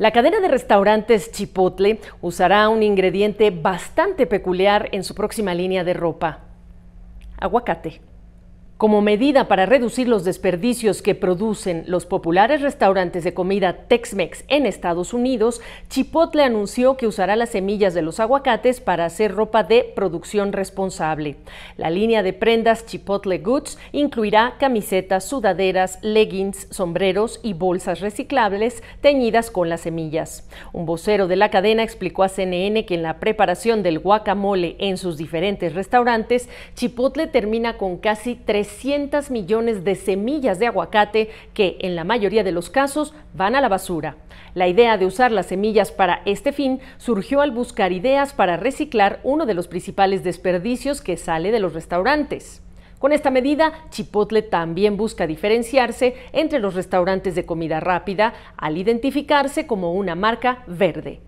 La cadena de restaurantes Chipotle usará un ingrediente bastante peculiar en su próxima línea de ropa, aguacate. Como medida para reducir los desperdicios que producen los populares restaurantes de comida Tex-Mex en Estados Unidos, Chipotle anunció que usará las semillas de los aguacates para hacer ropa de producción responsable. La línea de prendas Chipotle Goods incluirá camisetas, sudaderas, leggings, sombreros y bolsas reciclables teñidas con las semillas. Un vocero de la cadena explicó a CNN que en la preparación del guacamole en sus diferentes restaurantes, Chipotle termina con casi tres millones de semillas de aguacate que en la mayoría de los casos van a la basura. La idea de usar las semillas para este fin surgió al buscar ideas para reciclar uno de los principales desperdicios que sale de los restaurantes. Con esta medida, Chipotle también busca diferenciarse entre los restaurantes de comida rápida al identificarse como una marca verde.